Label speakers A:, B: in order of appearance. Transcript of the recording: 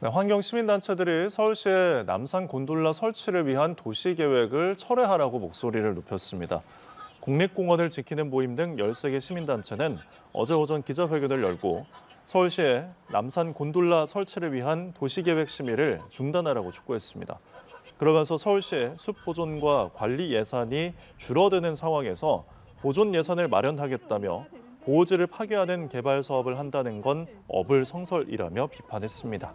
A: 네, 환경 시민단체들이 서울시의 남산 곤돌라 설치를 위한 도시계획을 철회하라고 목소리를 높였습니다. 국립공원을 지키는 모임 등 13개 시민단체는 어제 오전 기자회견을 열고 서울시의 남산 곤돌라 설치를 위한 도시계획 심의를 중단하라고 촉구했습니다. 그러면서 서울시의 숲 보존과 관리 예산이 줄어드는 상황에서 보존 예산을 마련하겠다며 보호지를 파괴하는 개발 사업을 한다는 건 어불성설이라며 비판했습니다.